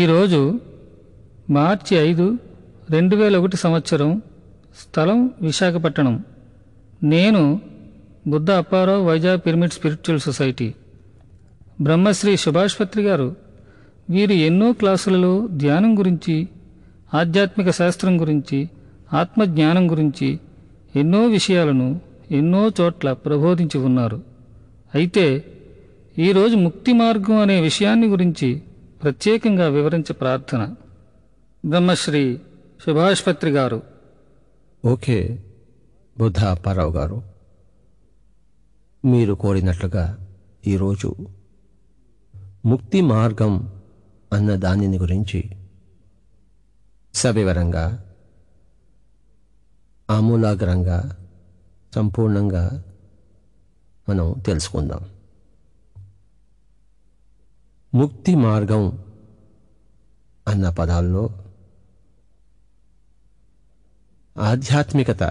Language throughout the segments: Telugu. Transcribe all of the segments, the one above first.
ఈరోజు మార్చి ఐదు రెండు వేల ఒకటి సంవత్సరం స్థలం విశాఖపట్నం నేను Buddha Apparao Vizag pyramid spiritual society Brahmasri Subhashpatri garu వీరు ఎన్నో క్లాసులలో ధ్యానం గురించి ఆధ్యాత్మిక శాస్త్రం గురించి ఆత్మజ్ఞానం గురించి ఎన్నో విషయాలను ఎన్నో చోట్ల ప్రబోధించి ఉన్నారు అయితే ఈరోజు ముక్తి మార్గం అనే విషయాన్ని గురించి ప్రత్యేకంగా వివరించే ప్రార్థన బ్రహ్మశ్రీ సుభాష్పత్రి గారు ఓకే బుద్ధ అప్పారావు గారు మీరు కోరినట్లుగా ఈరోజు ముక్తి మార్గం అన్న దానిని గురించి సవివరంగా ఆమూలాగ్రంగా సంపూర్ణంగా మనం తెలుసుకుందాం ముక్తి మార్గం అన్న పదాల్లో ఆధ్యాత్మికత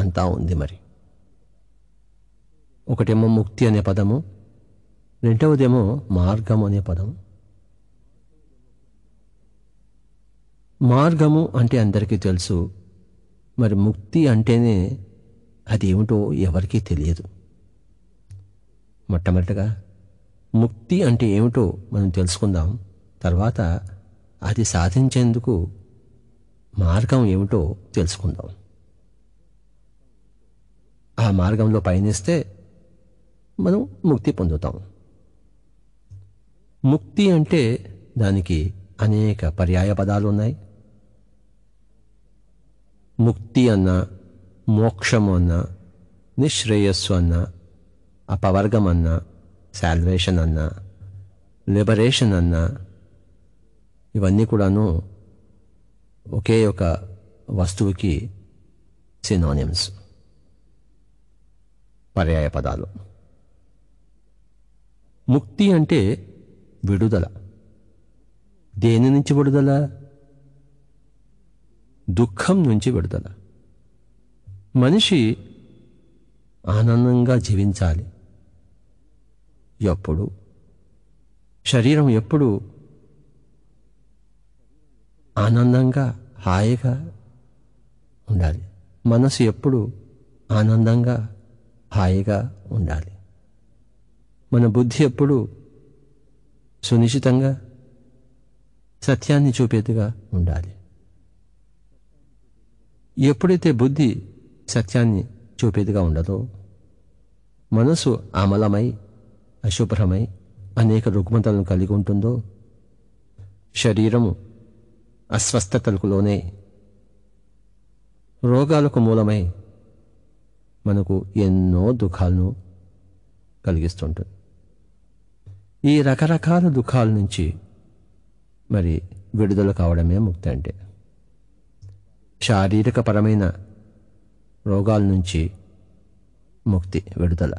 అంతా ఉంది మరి ఒకటేమో ముక్తి అనే పదము రెండవదేమో మార్గం అనే పదం మార్గము అంటే అందరికీ తెలుసు మరి ముక్తి అంటేనే అదేమిటో ఎవరికీ తెలియదు మొట్టమొదటిగా ముక్తి అంటే ఏమిటో మనం తెలుసుకుందాం తర్వాత అది సాధించేందుకు మార్గం ఏమిటో తెలుసుకుందాం ఆ మార్గంలో పయనిస్తే మనం ముక్తి పొందుతాం ముక్తి అంటే దానికి అనేక పర్యాయ పదాలు ఉన్నాయి ముక్తి అన్న మోక్షము అన్న నిశ్రేయస్సు అన్న అపవర్గం అన్నా శాల్వేషన్ అన్న లిబరేషన్ అన్న ఇవన్నీ కూడాను ఒకే ఒక వస్తువుకి సినోనిమ్స్ పర్యాయ పదాలు ముక్తి అంటే విడుదల దేని నుంచి విడుదల దుఃఖం నుంచి విడుదల మనిషి ఆనందంగా జీవించాలి ఎప్పుడు శరీరం ఎప్పుడు ఆనందంగా హాయిగా ఉండాలి మనసు ఎప్పుడు ఆనందంగా హాయిగా ఉండాలి మన బుద్ధి ఎప్పుడు సునిశ్చితంగా సత్యాన్ని చూపేదిగా ఉండాలి ఎప్పుడైతే బుద్ధి సత్యాన్ని చూపేదిగా ఉండదో మనసు అమలమై అశుభ్రమై అనేక రుగ్మతలను కలిగి ఉంటుందో శరీరము అస్వస్థతలకు లోనే రోగాలకు మూలమై మనకు ఎన్నో దుఃఖాలను కలిగిస్తుంటుంది ఈ రకరకాల దుఃఖాల నుంచి మరి విడుదల కావడమే ముక్తి అంటే శారీరకపరమైన రోగాల నుంచి ముక్తి విడుదల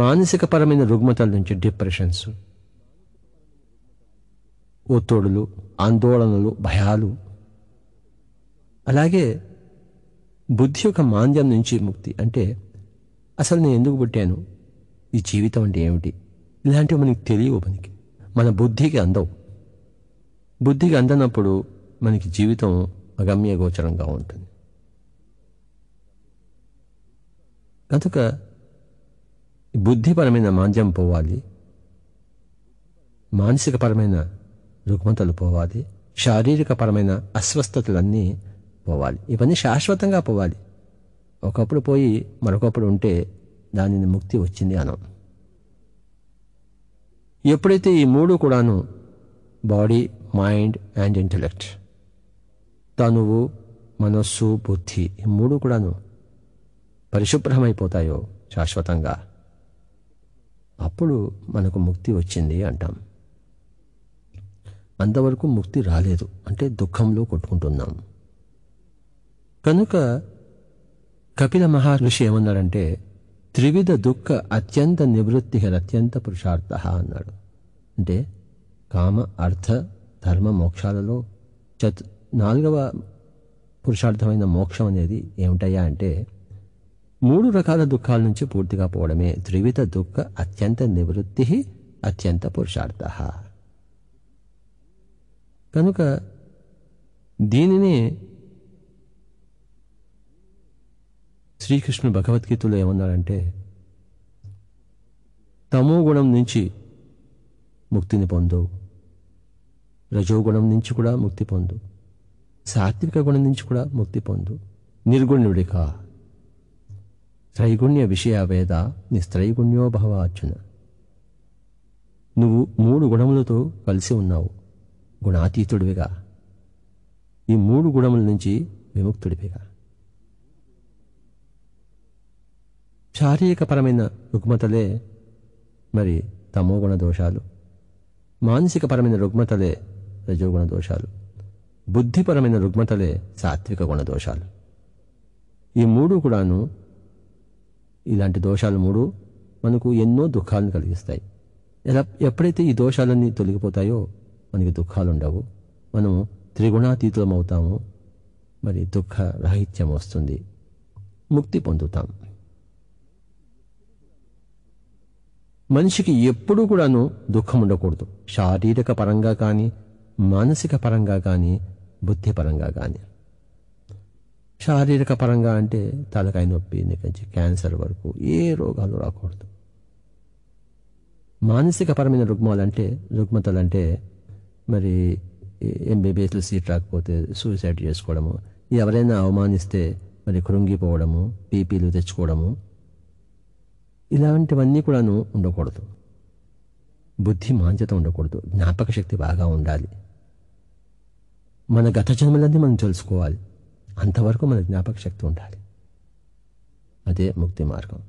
మానసికపరమైన రుగ్మతల నుంచి డిప్రెషన్స్ ఒత్తిడులు ఆందోళనలు భయాలు అలాగే బుద్ధి యొక్క మాంద్యం నుంచి ముక్తి అంటే అసలు నేను ఎందుకు పుట్టాను ఈ జీవితం అంటే ఏమిటి ఇలాంటివి మనకి తెలియవు మనకి మన బుద్ధికి అందవు బుద్ధికి అందనప్పుడు మనకి జీవితం గోచరంగా ఉంటుంది కనుక బుద్ధిపరమైన మాంద్యం పోవాలి మానసికపరమైన రుగ్మతలు పోవాలి శారీరకపరమైన అస్వస్థతలన్నీ పోవాలి ఇవన్నీ శాశ్వతంగా పోవాలి ఒకప్పుడు పోయి మరొకప్పుడు ఉంటే దానిని ముక్తి వచ్చింది అనం ఎప్పుడైతే ఈ మూడు కూడాను బాడీ మైండ్ అండ్ ఇంటలెక్ట్ తనువు మనస్సు బుద్ధి ఈ మూడు కూడాను పరిశుభ్రమైపోతాయో శాశ్వతంగా అప్పుడు మనకు ముక్తి వచ్చింది అంటాం అంతవరకు ముక్తి రాలేదు అంటే దుఃఖంలో కొట్టుకుంటున్నాం కనుక కపిల మహర్షి ఏమన్నాడంటే త్రివిధ దుఃఖ అత్యంత నివృత్తి అత్యంత పురుషార్థ అన్నాడు అంటే కామ అర్థ ధర్మ మోక్షాలలో చతు నాలుగవ పురుషార్థమైన మోక్షం అనేది ఏమిటయ్యా అంటే మూడు రకాల దుఃఖాల నుంచి పూర్తిగా పోవడమే త్రివిధ దుఃఖ అత్యంత నివృత్తి అత్యంత పురుషార్థ కనుక దీనినే శ్రీకృష్ణుడు భగవద్గీతలో ఏమన్నాడంటే తమో గుణం నుంచి ముక్తిని పొందు రజోగుణం నుంచి కూడా ముక్తి పొందు సాత్విక గుణం నుంచి కూడా ముక్తి పొందు నిర్గుణుడికా త్రైగుణ్య విషయ వేద స్త్రైగుణ్యోభవ అర్జున నువ్వు మూడు గుణములతో కలిసి ఉన్నావు గుణాతీతుడివిగా ఈ మూడు గుణముల నుంచి విముక్తుడివిగా శారీరకపరమైన రుగ్మతలే మరి తమోగుణ దోషాలు మానసికపరమైన రుగ్మతలే రజోగుణ దోషాలు బుద్ధిపరమైన రుగ్మతలే సాత్విక గుణ దోషాలు ఈ మూడు కూడాను ఇలాంటి దోషాలు మూడు మనకు ఎన్నో దుఃఖాలను కలిగిస్తాయి ఎలా ఎప్పుడైతే ఈ దోషాలన్నీ తొలగిపోతాయో మనకి దుఃఖాలు ఉండవు మనం త్రిగుణాతీతులం అవుతాము మరి దుఃఖ రాహిత్యం వస్తుంది ముక్తి పొందుతాం మనిషికి ఎప్పుడూ కూడాను దుఃఖం ఉండకూడదు శారీరక పరంగా కానీ మానసిక పరంగా కానీ బుద్ధిపరంగా కానీ శారీరక పరంగా అంటే తలకాయ నొప్పి నుంచి క్యాన్సర్ వరకు ఏ రోగాలు రాకూడదు మానసిక పరమైన రుగ్మాలు అంటే రుగ్మతలు అంటే మరి ఎంబీబీఎస్లో సీట్ రాకపోతే సూసైడ్ చేసుకోవడము ఎవరైనా అవమానిస్తే మరి కృంగిపోవడము బీపీలు తెచ్చుకోవడము ఇలాంటివన్నీ కూడాను ఉండకూడదు బుద్ధి మాంద్యత ఉండకూడదు జ్ఞాపక శక్తి బాగా ఉండాలి మన గత జన్మలన్నీ మనం తెలుసుకోవాలి అంతవరకు మన జ్ఞాపక శక్తి ఉండాలి అదే ముక్తి మార్గం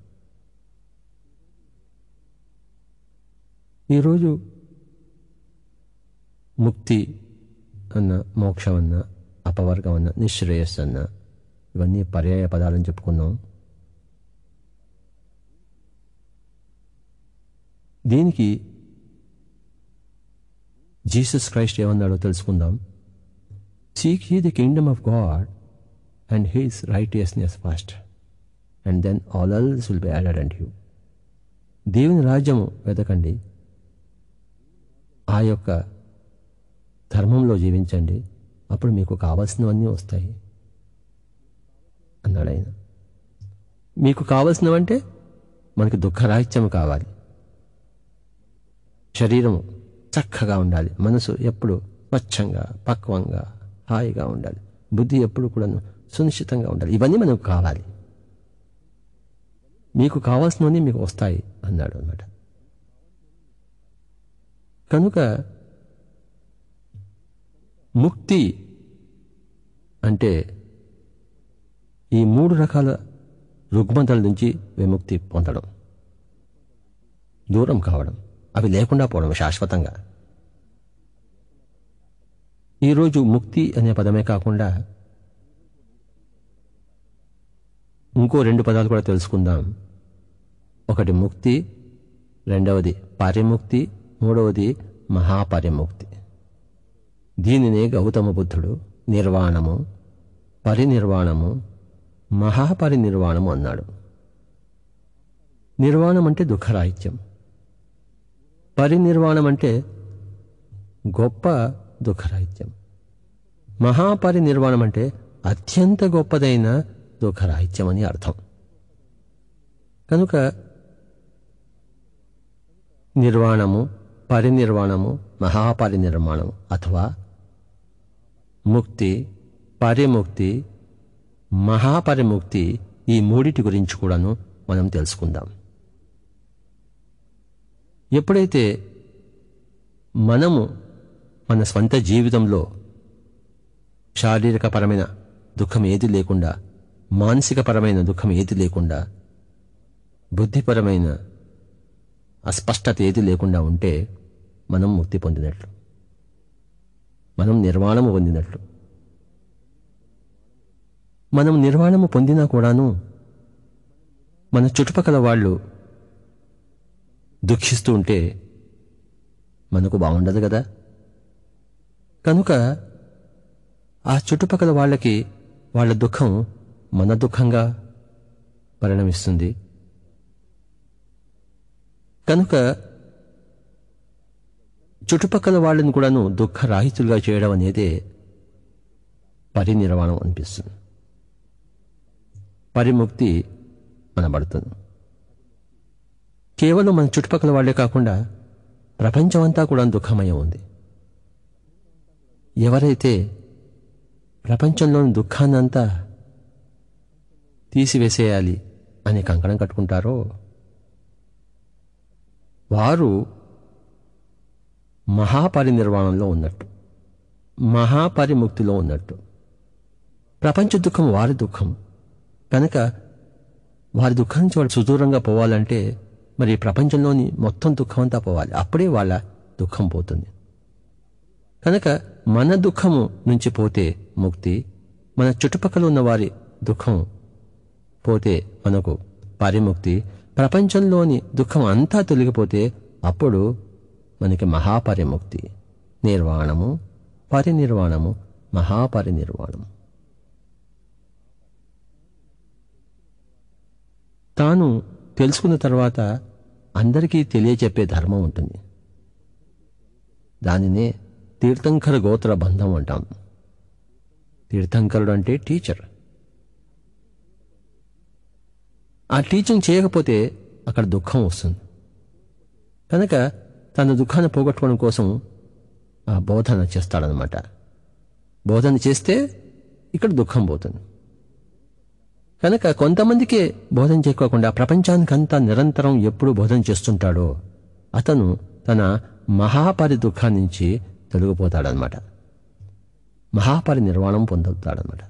ఈరోజు ముక్తి అన్న మోక్షం అన్న అపవర్గం అన్న నిశ్రేయస్ అన్న ఇవన్నీ పర్యాయ పదాలని చెప్పుకున్నాం దీనికి జీసస్ క్రైస్ట్ ఏమన్నాడో తెలుసుకుందాం seek he the kingdom of God and his righteousness first, and then all else will be added and you దేవుని రాజ్యము వెతకండి ఆ యొక్క ధర్మంలో జీవించండి అప్పుడు మీకు కావలసినవన్నీ వస్తాయి అన్నాడు ఆయన మీకు కావలసినవంటే మనకి దుఃఖరాహిత్యం కావాలి శరీరము చక్కగా ఉండాలి మనసు ఎప్పుడు స్వచ్ఛంగా పక్వంగా హాయిగా ఉండాలి బుద్ధి ఎప్పుడు కూడా సునిశ్చితంగా ఉండాలి ఇవన్నీ మనకు కావాలి మీకు కావాల్సినవన్నీ మీకు వస్తాయి అన్నాడు అనమాట కనుక ముక్తి అంటే ఈ మూడు రకాల రుగ్మతల నుంచి విముక్తి పొందడం దూరం కావడం అవి లేకుండా పోవడం శాశ్వతంగా ఈరోజు ముక్తి అనే పదమే కాకుండా ఇంకో రెండు పదాలు కూడా తెలుసుకుందాం ఒకటి ముక్తి రెండవది పరిముక్తి మూడవది మహాపరిముక్తి దీనినే గౌతమ బుద్ధుడు నిర్వాణము పరినిర్వాణము మహాపరినిర్వాణము అన్నాడు నిర్వాణం అంటే దుఃఖరాహిత్యం పరినిర్వాణం అంటే గొప్ప దుఃఖరాహిత్యం మహాపరినిర్వాణం అంటే అత్యంత గొప్పదైన దుఃఖరాహిత్యమని అర్థం కనుక నిర్వాణము పరినిర్వాణము మహాపరినిర్మాణము అథవా ముక్తి పరిముక్తి మహాపరిముక్తి ఈ మూడిటి గురించి కూడాను మనం తెలుసుకుందాం ఎప్పుడైతే మనము మన స్వంత జీవితంలో శారీరకపరమైన దుఃఖం ఏది లేకుండా మానసికపరమైన దుఃఖం ఏది లేకుండా బుద్ధిపరమైన అస్పష్టత ఏది లేకుండా ఉంటే మనం ముక్తి పొందినట్లు మనం నిర్వాణము పొందినట్లు మనం నిర్వాణము పొందినా కూడాను మన చుట్టుపక్కల వాళ్ళు దుఃఖిస్తూ ఉంటే మనకు బాగుండదు కదా కనుక ఆ చుట్టుపక్కల వాళ్ళకి వాళ్ళ దుఃఖం మన దుఃఖంగా పరిణమిస్తుంది కనుక చుట్టుపక్కల వాళ్ళని కూడాను దుఃఖరాహితులుగా చేయడం అనేదే పరినిర్వాణం అనిపిస్తుంది పరిముక్తి అనబడుతుంది కేవలం మన చుట్టుపక్కల వాళ్లే కాకుండా ప్రపంచమంతా కూడా దుఃఖమయం ఉంది ఎవరైతే ప్రపంచంలోని దుఃఖాన్నంతా తీసివేసేయాలి అని కంకణం కట్టుకుంటారో వారు మహాపరినిర్వాణంలో ఉన్నట్టు మహాపరిముక్తిలో ఉన్నట్టు ప్రపంచ దుఃఖం వారి దుఃఖం కనుక వారి దుఃఖం నుంచి వాళ్ళు సుదూరంగా పోవాలంటే మరి ప్రపంచంలోని మొత్తం దుఃఖం అంతా పోవాలి అప్పుడే వాళ్ళ దుఃఖం పోతుంది కనుక మన దుఃఖము నుంచి పోతే ముక్తి మన చుట్టుపక్కల ఉన్న వారి దుఃఖం పోతే మనకు పరిముక్తి ప్రపంచంలోని దుఃఖం అంతా తొలగిపోతే అప్పుడు మనకి మహాపరిముక్తి నిర్వాణము పరినిర్వాణము మహాపరినిర్వాణము తాను తెలుసుకున్న తర్వాత అందరికీ తెలియచెప్పే ధర్మం ఉంటుంది దానినే తీర్థంకర గోత్ర బంధం అంటాం తీర్థంకరుడు అంటే టీచర్ ఆ టీచింగ్ చేయకపోతే అక్కడ దుఃఖం వస్తుంది కనుక తన దుఃఖాన్ని పోగొట్టుకోవడం కోసం ఆ బోధన చేస్తాడనమాట బోధన చేస్తే ఇక్కడ దుఃఖం పోతుంది కనుక కొంతమందికే బోధన చేయకోకుండా ప్రపంచానికంతా నిరంతరం ఎప్పుడు బోధన చేస్తుంటాడో అతను తన మహాపరి దుఃఖం నుంచి తొలగిపోతాడనమాట మహాపరి నిర్వాణం పొందుతాడనమాట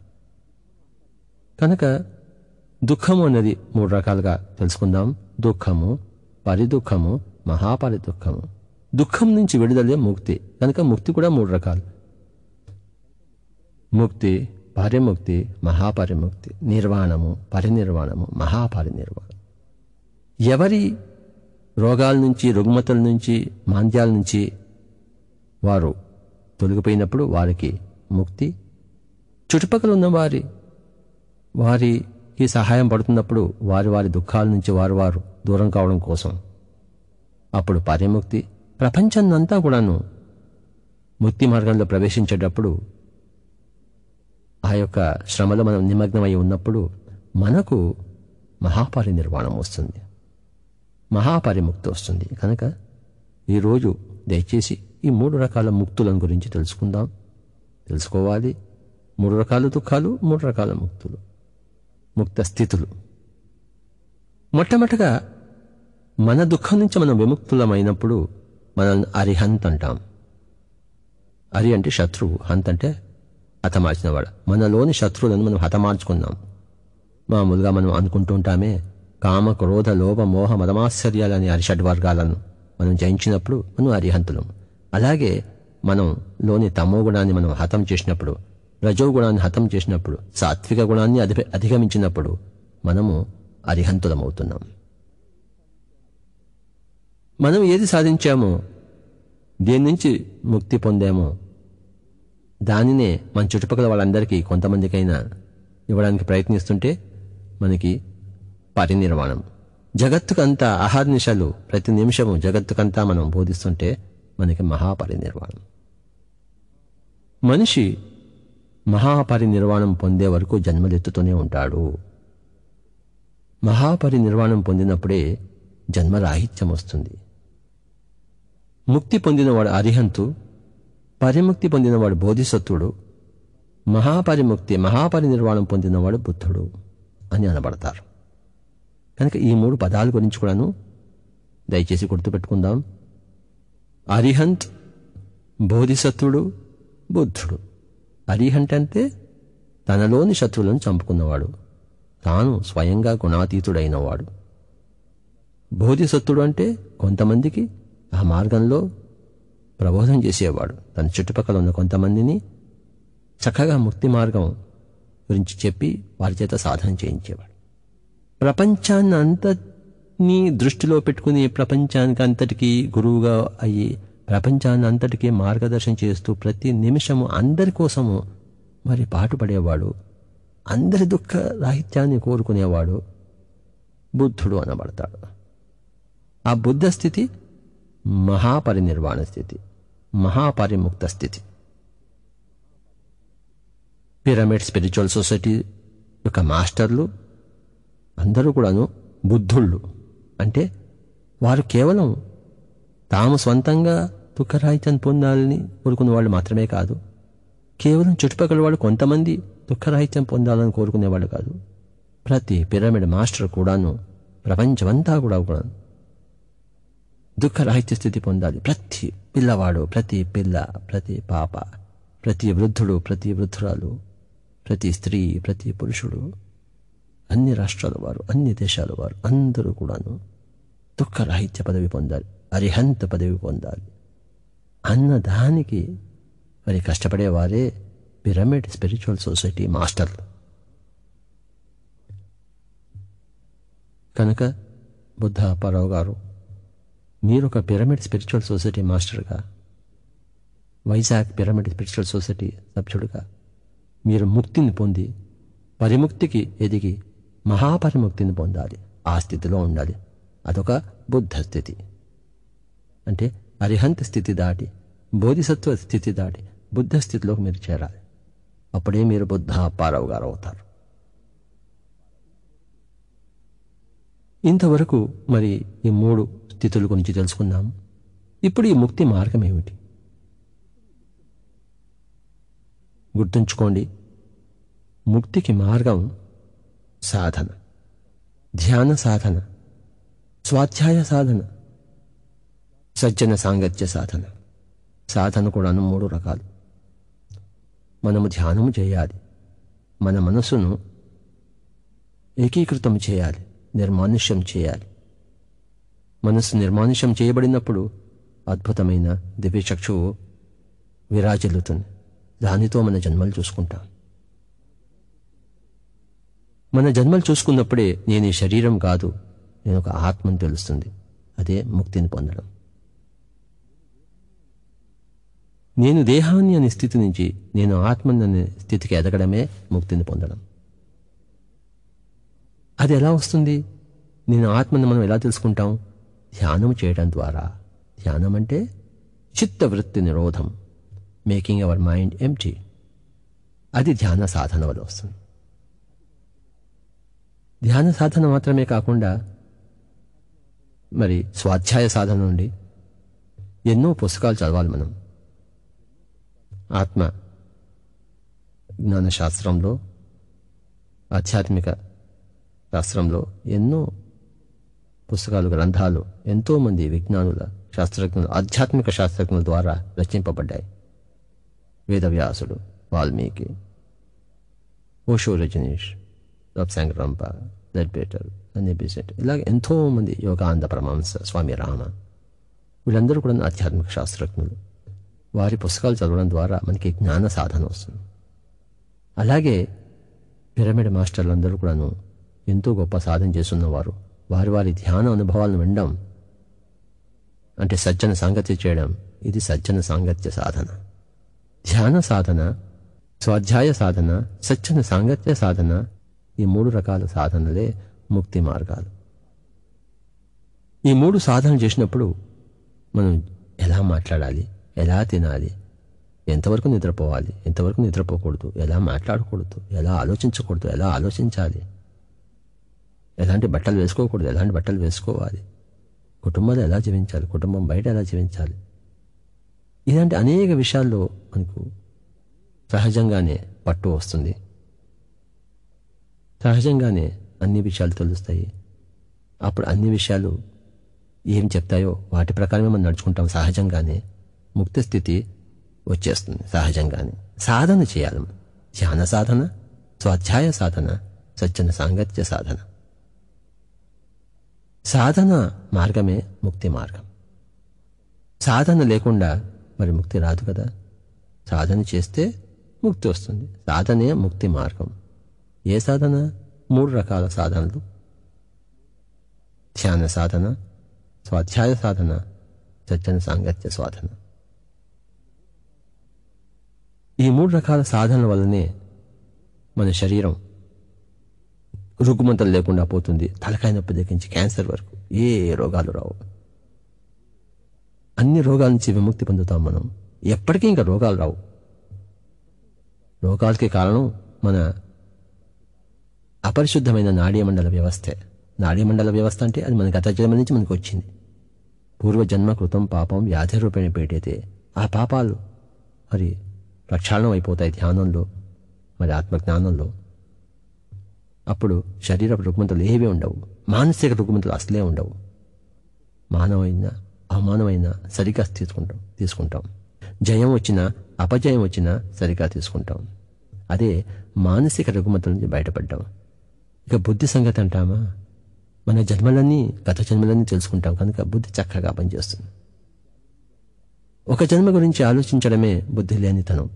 కనుక దుఃఖము అనేది మూడు రకాలుగా తెలుసుకుందాం దుఃఖము మహాపరి దుఃఖము దుఃఖం నుంచి విడుదలే ముక్తి కనుక ముక్తి కూడా మూడు రకాలు ముక్తి పరిముక్తి మహాపరిముక్తి నిర్వాణము పరినిర్వాణము మహాపరినిర్వాణం ఎవరి రోగాల నుంచి రుగ్మతల నుంచి మాంద్యాల నుంచి వారు తొలగిపోయినప్పుడు వారికి ముక్తి చుట్టుపక్కల ఉన్న వారి వారి ఈ సహాయం పడుతున్నప్పుడు వారి వారి దుఃఖాల నుంచి వారు వారు దూరం కావడం కోసం అప్పుడు పర్యముక్తి అంతా కూడాను ముక్తి మార్గంలో ప్రవేశించేటప్పుడు ఆ యొక్క శ్రమలో మనం నిమగ్నమై ఉన్నప్పుడు మనకు మహాపరినిర్వాణం వస్తుంది మహాపరిముక్తి వస్తుంది కనుక ఈరోజు దయచేసి ఈ మూడు రకాల ముక్తులను గురించి తెలుసుకుందాం తెలుసుకోవాలి మూడు రకాల దుఃఖాలు మూడు రకాల ముక్తులు ముక్తస్థితులు మొట్టమొదటగా మన దుఃఖం నుంచి మనం విముక్తులమైనప్పుడు మనల్ని అరిహంత్ అంటాం అరి అంటే శత్రువు హంత్ అంటే హతమార్చినవాడు మనలోని శత్రువులను మనం హతమార్చుకున్నాం మామూలుగా మనం అనుకుంటూ ఉంటామే కామ క్రోధ లోభ మోహ మదమాశ్చర్యాలని అరిషడ్ వర్గాలను మనం జయించినప్పుడు మనం అరిహంతులం అలాగే మనం లోని తమోగుణాన్ని మనం హతం చేసినప్పుడు రజోగుణాన్ని హతం చేసినప్పుడు సాత్విక గుణాన్ని అధి అధిగమించినప్పుడు మనము అరిహంతులమవుతున్నాం మనం ఏది సాధించామో దేని నుంచి ముక్తి పొందామో దానినే మన చుట్టుపక్కల వాళ్ళందరికీ కొంతమందికైనా ఇవ్వడానికి ప్రయత్నిస్తుంటే మనకి పరినిర్వాణం జగత్తుకంతా ఆహార నిషాలు ప్రతి నిమిషము జగత్తుకంతా మనం బోధిస్తుంటే మనకి మహాపరినిర్వాణం మనిషి మహాపరినిర్వాణం పొందే వరకు జన్మలెత్తుతూనే ఉంటాడు మహాపరినిర్వాణం పొందినప్పుడే జన్మరాహిత్యం వస్తుంది ముక్తి పొందినవాడు అరిహంతు పరిముక్తి పొందినవాడు బోధిసత్వుడు మహాపరిముక్తి మహాపరినిర్వాణం పొందినవాడు బుద్ధుడు అని అనబడతారు కనుక ఈ మూడు పదాల గురించి కూడాను దయచేసి గుర్తుపెట్టుకుందాం అరిహంత్ బోధిసత్వుడు బుద్ధుడు అరీహంటే అంటే తనలోని శత్రువులను చంపుకున్నవాడు తాను స్వయంగా గుణాతీతుడైనవాడు బోధిసత్తుడు అంటే కొంతమందికి ఆ మార్గంలో ప్రబోధం చేసేవాడు తన చుట్టుపక్కల ఉన్న కొంతమందిని చక్కగా ముక్తి మార్గం గురించి చెప్పి వారి చేత సాధన చేయించేవాడు ప్రపంచాన్ని అంతని దృష్టిలో పెట్టుకుని ప్రపంచానికి అంతటికీ గురువుగా అయ్యి ప్రపంచాన్ని అంతటికీ మార్గదర్శనం చేస్తూ ప్రతి నిమిషము అందరి కోసము మరి పాటుపడేవాడు అందరి దుఃఖ రాహిత్యాన్ని కోరుకునేవాడు బుద్ధుడు అనబడతాడు ఆ బుద్ధ స్థితి మహాపరినిర్వాణ స్థితి మహాపరిముక్త స్థితి పిరమిడ్ స్పిరిచువల్ సొసైటీ యొక్క మాస్టర్లు అందరూ కూడాను బుద్ధుళ్ళు అంటే వారు కేవలం తాము స్వంతంగా దుఃఖరాహిత్యం పొందాలని కోరుకున్న వాళ్ళు మాత్రమే కాదు కేవలం చుట్టుపక్కల వాళ్ళు కొంతమంది దుఃఖరాహిత్యం పొందాలని కోరుకునేవాళ్ళు కాదు ప్రతి పిరమిడ్ మాస్టర్ కూడాను ప్రపంచమంతా కూడా కూడాను దుఃఖరాహిత్య స్థితి పొందాలి ప్రతి పిల్లవాడు ప్రతి పిల్ల ప్రతి పాప ప్రతి వృద్ధుడు ప్రతి వృద్ధురాలు ప్రతి స్త్రీ ప్రతి పురుషుడు అన్ని రాష్ట్రాల వారు అన్ని దేశాల వారు అందరూ కూడాను దుఃఖరాహిత్య పదవి పొందాలి అరిహంత పదవి పొందాలి అన్నదానికి మరి కష్టపడేవారే పిరమిడ్ స్పిరిచువల్ సొసైటీ మాస్టర్లు కనుక బుద్ధ అప్పారావు గారు మీరు ఒక పిరమిడ్ స్పిరిచువల్ సొసైటీ మాస్టర్గా వైజాగ్ పిరమిడ్ స్పిరిచువల్ సొసైటీ సభ్యుడుగా మీరు ముక్తిని పొంది పరిముక్తికి ఎదిగి మహాపరిముక్తిని పొందాలి ఆ స్థితిలో ఉండాలి అదొక బుద్ధ స్థితి అంటే అరిహంత్ స్థితి దాటి బోధిసత్వ స్థితి దాటి బుద్ధ స్థితిలోకి మీరు చేరాలి అప్పుడే మీరు బుద్ధ అప్పారావు గారు అవుతారు ఇంతవరకు మరి ఈ మూడు స్థితుల గురించి తెలుసుకుందాం ఇప్పుడు ఈ ముక్తి మార్గం ఏమిటి గుర్తుంచుకోండి ముక్తికి మార్గం సాధన ధ్యాన సాధన స్వాధ్యాయ సాధన సజ్జన సాంగత్య సాధన సాధన కూడాను మూడు రకాలు మనము ధ్యానము చేయాలి మన మనసును ఏకీకృతం చేయాలి నిర్మానుష్యం చేయాలి మనసు నిర్మానుష్యం చేయబడినప్పుడు అద్భుతమైన దివ్యచక్షువు విరాజిల్లుతుంది దానితో మన జన్మలు చూసుకుంటాం మన జన్మలు చూసుకున్నప్పుడే నేను ఈ శరీరం కాదు నేను ఒక ఆత్మను తెలుస్తుంది అదే ముక్తిని పొందడం నేను దేహాన్ని అనే స్థితి నుంచి నేను ఆత్మని అనే స్థితికి ఎదగడమే ముక్తిని పొందడం అది ఎలా వస్తుంది నేను ఆత్మని మనం ఎలా తెలుసుకుంటాం ధ్యానం చేయడం ద్వారా ధ్యానం అంటే చిత్తవృత్తి నిరోధం మేకింగ్ అవర్ మైండ్ ఎంటీ అది ధ్యాన సాధన వల్ల వస్తుంది ధ్యాన సాధన మాత్రమే కాకుండా మరి స్వాధ్యాయ సాధన నుండి ఎన్నో పుస్తకాలు చదవాలి మనం ఆత్మ జ్ఞానశాస్త్రంలో ఆధ్యాత్మిక శాస్త్రంలో ఎన్నో పుస్తకాలు గ్రంథాలు ఎంతోమంది విజ్ఞానుల శాస్త్రజ్ఞులు ఆధ్యాత్మిక శాస్త్రజ్ఞుల ద్వారా రచింపబడ్డాయి వేదవ్యాసుడు వాల్మీకి ఓషో రజనీష్ రబ్సాంగ్ రంప దర్పేటర్ బిసెట్ ఇలాగ ఎంతోమంది యోగానంద పరమాంస స్వామి రామ వీళ్ళందరూ కూడా ఆధ్యాత్మిక శాస్త్రజ్ఞులు వారి పుస్తకాలు చదవడం ద్వారా మనకి జ్ఞాన సాధన వస్తుంది అలాగే పిరమిడ్ మాస్టర్లు అందరూ కూడాను ఎంతో గొప్ప సాధన చేస్తున్నవారు వారి వారి ధ్యాన అనుభవాలను వినడం అంటే సజ్జన సాంగత్య చేయడం ఇది సజ్జన సాంగత్య సాధన ధ్యాన సాధన స్వాధ్యాయ సాధన సజ్జన సాంగత్య సాధన ఈ మూడు రకాల సాధనలే ముక్తి మార్గాలు ఈ మూడు సాధనలు చేసినప్పుడు మనం ఎలా మాట్లాడాలి ఎలా తినాలి ఎంతవరకు నిద్రపోవాలి ఎంతవరకు నిద్రపోకూడదు ఎలా మాట్లాడకూడదు ఎలా ఆలోచించకూడదు ఎలా ఆలోచించాలి ఎలాంటి బట్టలు వేసుకోకూడదు ఎలాంటి బట్టలు వేసుకోవాలి కుటుంబంలో ఎలా జీవించాలి కుటుంబం బయట ఎలా జీవించాలి ఇలాంటి అనేక విషయాల్లో మనకు సహజంగానే పట్టు వస్తుంది సహజంగానే అన్ని విషయాలు తెలుస్తాయి అప్పుడు అన్ని విషయాలు ఏం చెప్తాయో వాటి ప్రకారమే మనం నడుచుకుంటాం సహజంగానే ముక్తస్థితి వచ్చేస్తుంది సహజంగానే సాధన చేయాలి ధ్యాన సాధన స్వాధ్యాయ సాధన సజ్జన సాంగత్య సాధన సాధన మార్గమే ముక్తి మార్గం సాధన లేకుండా మరి ముక్తి రాదు కదా సాధన చేస్తే ముక్తి వస్తుంది సాధనే ముక్తి మార్గం ఏ సాధన మూడు రకాల సాధనలు ధ్యాన సాధన స్వాధ్యాయ సాధన సజ్జన సాంగత్య సాధన ఈ మూడు రకాల సాధనల వల్లనే మన శరీరం రుగ్మంతలు లేకుండా పోతుంది తలకాయ నొప్పి దగ్గరించి క్యాన్సర్ వరకు ఏ రోగాలు రావు అన్ని రోగాల నుంచి విముక్తి పొందుతాం మనం ఎప్పటికీ ఇంకా రోగాలు రావు రోగాలకి కారణం మన అపరిశుద్ధమైన నాడీమండల వ్యవస్థే నాడీమండల వ్యవస్థ అంటే అది మన గత జన్మ నుంచి మనకు వచ్చింది పూర్వజన్మ కృతం పాపం వ్యాధి రూపేణ పేటైతే ఆ పాపాలు మరి ప్రక్షాళనం అయిపోతాయి ధ్యానంలో మరి ఆత్మజ్ఞానంలో అప్పుడు శరీర రుగ్మతలు ఏవి ఉండవు మానసిక రుగ్మతలు అసలే ఉండవు మానవైన అవమానమైన సరిగా తీసుకుంటాం తీసుకుంటాం జయం వచ్చినా అపజయం వచ్చినా సరిగా తీసుకుంటాం అదే మానసిక రుగ్మతల నుంచి బయటపడ్డాం ఇక బుద్ధి సంగతి అంటామా మన జన్మలన్నీ గత జన్మలన్నీ తెలుసుకుంటాం కనుక బుద్ధి చక్కగా పనిచేస్తుంది ఒక జన్మ గురించి ఆలోచించడమే బుద్ధి లేనితనం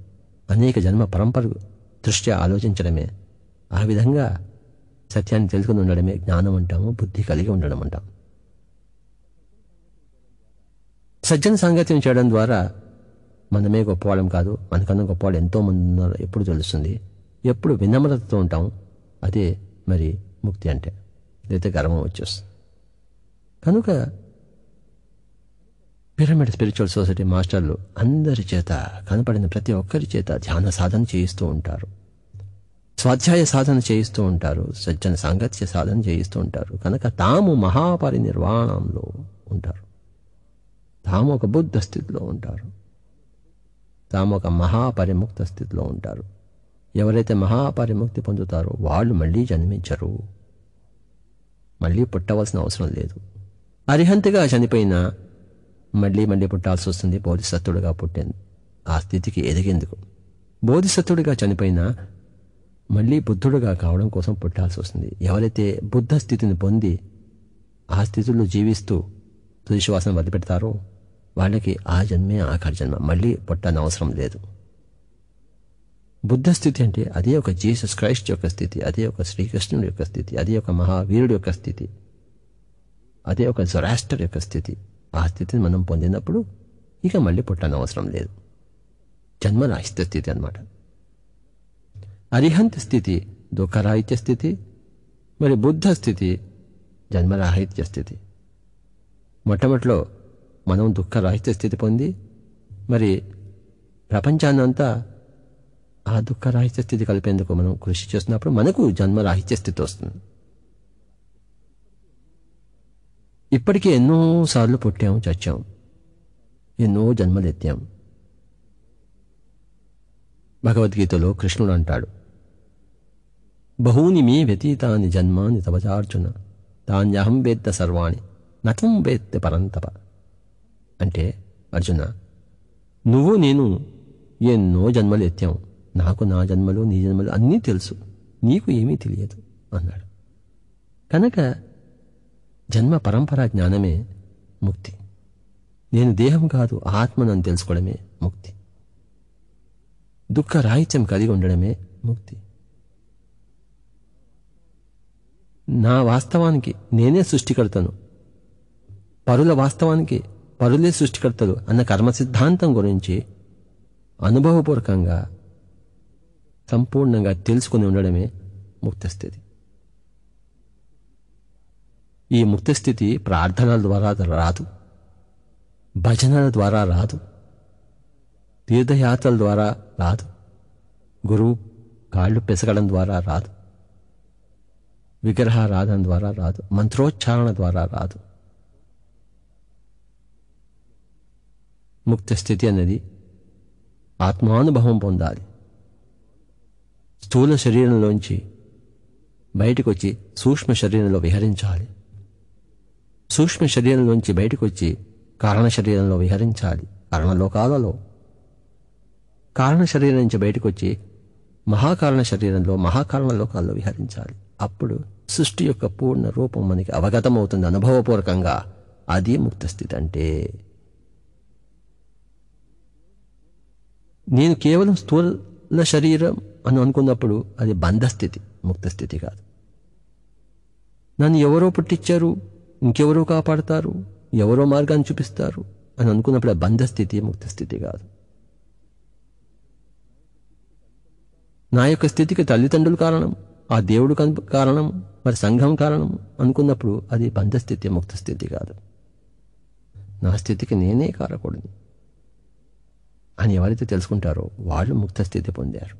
అనేక జన్మ పరంపర దృష్ట్యా ఆలోచించడమే ఆ విధంగా సత్యాన్ని తెలుసుకుని ఉండడమే జ్ఞానం అంటాము బుద్ధి కలిగి ఉండడం అంటాం సజ్జన సాంగత్యం చేయడం ద్వారా మనమే గొప్పవాళ్ళం కాదు మనకన్నా గొప్పవాళ్ళు మంది ఉన్నారో ఎప్పుడు తెలుస్తుంది ఎప్పుడు వినమ్రతతో ఉంటాం అదే మరి ముక్తి అంటే లేదా గర్వం వచ్చేస్తుంది కనుక పిరమిడ్ స్పిరిచువల్ సొసైటీ మాస్టర్లు అందరి చేత కనపడిన ప్రతి ఒక్కరి చేత ధ్యాన సాధన చేయిస్తూ ఉంటారు స్వాధ్యాయ సాధన చేయిస్తూ ఉంటారు సజ్జన సాంగత్య సాధన చేయిస్తూ ఉంటారు కనుక తాము మహాపరినిర్వాణంలో ఉంటారు తాము ఒక బుద్ధ స్థితిలో ఉంటారు తాము ఒక మహాపరిముక్త స్థితిలో ఉంటారు ఎవరైతే మహాపరిముక్తి పొందుతారో వాళ్ళు మళ్ళీ జన్మించరు మళ్ళీ పుట్టవలసిన అవసరం లేదు అరిహంతగా చనిపోయిన మళ్ళీ మళ్ళీ పుట్టాల్సి వస్తుంది బోధిసత్తుడుగా పుట్టింది ఆ స్థితికి ఎదిగేందుకు బోధిసత్తుడిగా చనిపోయినా మళ్ళీ బుద్ధుడుగా కావడం కోసం పుట్టాల్సి వస్తుంది ఎవరైతే బుద్ధ స్థితిని పొంది ఆ స్థితిలో జీవిస్తూ తుదిశ్వాసం వదిలిపెడతారో వాళ్ళకి ఆ జన్మే ఆఖరి జన్మ మళ్ళీ పుట్టనవసరం లేదు బుద్ధ స్థితి అంటే అదే ఒక జీసస్ క్రైస్ట్ యొక్క స్థితి అదే ఒక శ్రీకృష్ణుడి యొక్క స్థితి అదే ఒక మహావీరుడి యొక్క స్థితి అదే ఒక జొరాస్టర్ యొక్క స్థితి ఆ స్థితిని మనం పొందినప్పుడు ఇక మళ్ళీ పుట్టనవసరం లేదు జన్మ రాహిత స్థితి అనమాట అరిహంత స్థితి దుఃఖరాహిత్య స్థితి మరి బుద్ధ స్థితి జన్మరాహిత్య స్థితి మొట్టమొదటిలో మనం దుఃఖరాహిత్య స్థితి పొంది మరి ప్రపంచాన్నంతా ఆ దుఃఖరాహిత్య స్థితి కలిపేందుకు మనం కృషి చేస్తున్నప్పుడు మనకు జన్మరాహిత్య స్థితి వస్తుంది ఇప్పటికీ ఎన్నోసార్లు పుట్టాం చచ్చాం ఎన్నో జన్మలెత్తాం భగవద్గీతలో కృష్ణుడు అంటాడు బహూని మే వ్యతీతాన్ని జన్మాన్ని తపచార్జున తాన్యహం వేత్త సర్వాణి నతం వేత్త పరంతప అంటే అర్జున నువ్వు నేను ఎన్నో జన్మలు ఎత్తాం నాకు నా జన్మలు నీ జన్మలు అన్నీ తెలుసు నీకు ఏమీ తెలియదు అన్నాడు కనుక జన్మ పరంపరా జ్ఞానమే ముక్తి నేను దేహం కాదు ఆత్మనని తెలుసుకోవడమే ముక్తి దుఃఖ రాహిత్యం కలిగి ఉండడమే ముక్తి నా వాస్తవానికి నేనే సృష్టికర్తను పరుల వాస్తవానికి పరులే సృష్టికర్తలు అన్న కర్మ సిద్ధాంతం గురించి అనుభవపూర్వకంగా సంపూర్ణంగా తెలుసుకుని ఉండడమే ముక్తస్థితి ఈ ముక్తిస్థితి ప్రార్థనల ద్వారా రాదు భజనల ద్వారా రాదు తీర్థయాత్రల ద్వారా రాదు గురువు కాళ్ళు పెసగడం ద్వారా రాదు విగ్రహారాధన ద్వారా రాదు మంత్రోచ్చారణ ద్వారా రాదు ముక్త స్థితి అనేది ఆత్మానుభవం పొందాలి స్థూల శరీరంలోంచి బయటకు వచ్చి సూక్ష్మ శరీరంలో విహరించాలి సూక్ష్మ శరీరంలోంచి బయటకొచ్చి కారణ శరీరంలో విహరించాలి కారణలోకాలలో కారణ శరీరం నుంచి బయటకొచ్చి మహాకారణ శరీరంలో మహాకారణ లోకాల్లో విహరించాలి అప్పుడు సృష్టి యొక్క పూర్ణ రూపం మనకి అవగతమవుతుంది అనుభవపూర్వకంగా అది ముక్త స్థితి అంటే నేను కేవలం స్థూల శరీరం అని అనుకున్నప్పుడు అది బంధస్థితి ముక్త స్థితి కాదు నన్ను ఎవరో పుట్టించారు ఇంకెవరో కాపాడతారు ఎవరో మార్గాన్ని చూపిస్తారు అని అనుకున్నప్పుడు ఆ ముక్త స్థితి కాదు నా యొక్క స్థితికి తల్లిదండ్రులు కారణం ఆ దేవుడు కారణం మరి సంఘం కారణం అనుకున్నప్పుడు అది బంధస్థితి స్థితి కాదు నా స్థితికి నేనే కారకూడదు అని ఎవరైతే తెలుసుకుంటారో వాళ్ళు ముక్తస్థితి పొందారు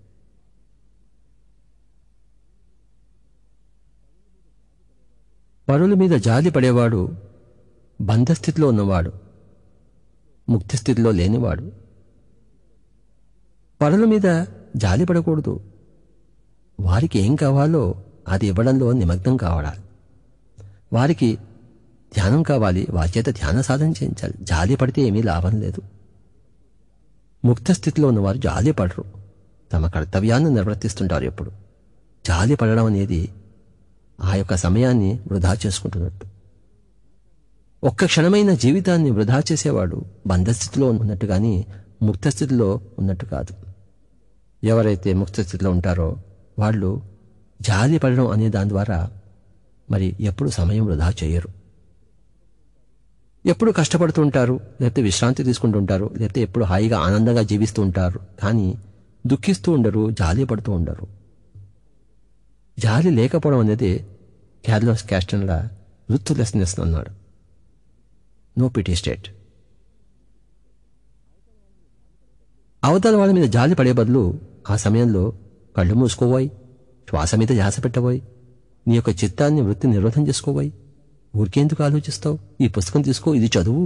పరుల మీద జాలి పడేవాడు బంధస్థితిలో ఉన్నవాడు ముక్తిస్థితిలో లేనివాడు పరుల మీద జాలి పడకూడదు వారికి ఏం కావాలో అది ఇవ్వడంలో నిమగ్నం కావడాలి వారికి ధ్యానం కావాలి వారి చేత ధ్యాన సాధన చేయించాలి జాలి పడితే ఏమీ లాభం లేదు ముక్త స్థితిలో ఉన్నవారు జాలి పడరు తమ కర్తవ్యాన్ని నిర్వర్తిస్తుంటారు ఎప్పుడు జాలి పడడం అనేది ఆ యొక్క సమయాన్ని వృధా చేసుకుంటున్నట్టు ఒక్క క్షణమైన జీవితాన్ని వృధా చేసేవాడు బంధస్థితిలో ఉన్నట్టు కానీ ముక్తస్థితిలో ఉన్నట్టు కాదు ఎవరైతే ముక్తస్థితిలో ఉంటారో వాళ్ళు జాలి పడడం అనే దాని ద్వారా మరి ఎప్పుడు సమయం వృధా చేయరు ఎప్పుడు కష్టపడుతూ ఉంటారు లేకపోతే విశ్రాంతి తీసుకుంటూ ఉంటారు లేకపోతే ఎప్పుడు హాయిగా ఆనందంగా జీవిస్తూ ఉంటారు కానీ దుఃఖిస్తూ ఉండరు జాలి పడుతూ ఉండరు జాలి లేకపోవడం అనేది కేరళ క్యాస్టన్ల లెస్నెస్ అన్నాడు నో పిటీ స్టేట్ అవతల వాళ్ళ మీద జాలి పడే బదులు ఆ సమయంలో కళ్ళు మూసుకోబోయి శ్వాస మీద యాస పెట్టబోయి నీ యొక్క చిత్తాన్ని వృత్తి నిరోధం చేసుకోబోయి ఊరికేందుకు ఆలోచిస్తావు ఈ పుస్తకం తీసుకో ఇది చదువు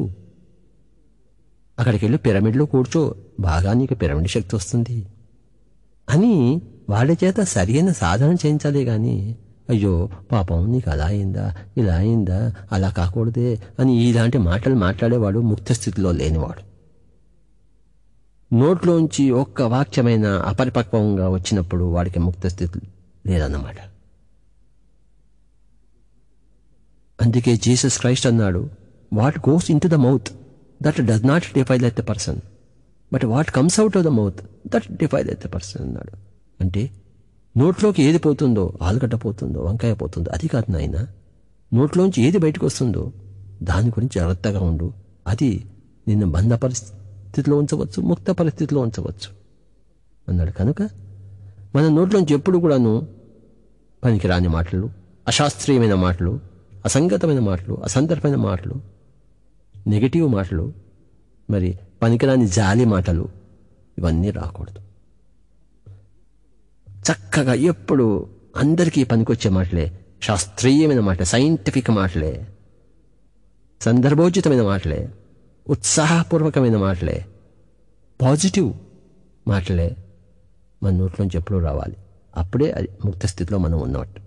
అక్కడికి వెళ్ళి పిరమిడ్లో కూర్చో బాగా నీకు పిరమిడ్ శక్తి వస్తుంది అని వాడి చేత సరైన సాధన చేయించాలి కానీ అయ్యో పాపం నీకు అలా అయిందా ఇలా అయిందా అలా కాకూడదే అని ఇలాంటి మాటలు మాట్లాడేవాడు ముక్త స్థితిలో లేనివాడు నోట్లోంచి ఒక్క వాక్యమైన అపరిపక్వంగా వచ్చినప్పుడు వాడికి ముక్త స్థితి లేదన్నమాట అందుకే జీసస్ క్రైస్ట్ అన్నాడు what goes into the mouth that does not defileth the person but what comes out of the mouth that defileth the person అన్నాడు అంటే నోట్లోకి ఏది పోతుందో ఆలుగడ్డ పోతుందో వంకాయ పోతుందో అది కాదు నాయన నోట్లోంచి ఏది బయటకు వస్తుందో దాని గురించి జాగ్రత్తగా ఉండు అది నిన్ను బంధ పరిస్థితిలో ఉంచవచ్చు ముక్త పరిస్థితిలో ఉంచవచ్చు అన్నాడు కనుక మన నోట్లోంచి ఎప్పుడు కూడాను పనికిరాని మాటలు అశాస్త్రీయమైన మాటలు అసంగతమైన మాటలు అసందర్భమైన మాటలు నెగిటివ్ మాటలు మరి పనికిరాని జాలి మాటలు ఇవన్నీ రాకూడదు చక్కగా ఎప్పుడు అందరికీ పనికొచ్చే మాటలే శాస్త్రీయమైన మాటలే సైంటిఫిక్ మాటలే సందర్భోచితమైన మాటలే ఉత్సాహపూర్వకమైన మాటలే పాజిటివ్ మాటలే మన నోట్లోంచి ఎప్పుడూ రావాలి అప్పుడే అది ముక్త స్థితిలో మనం ఉన్నట్టు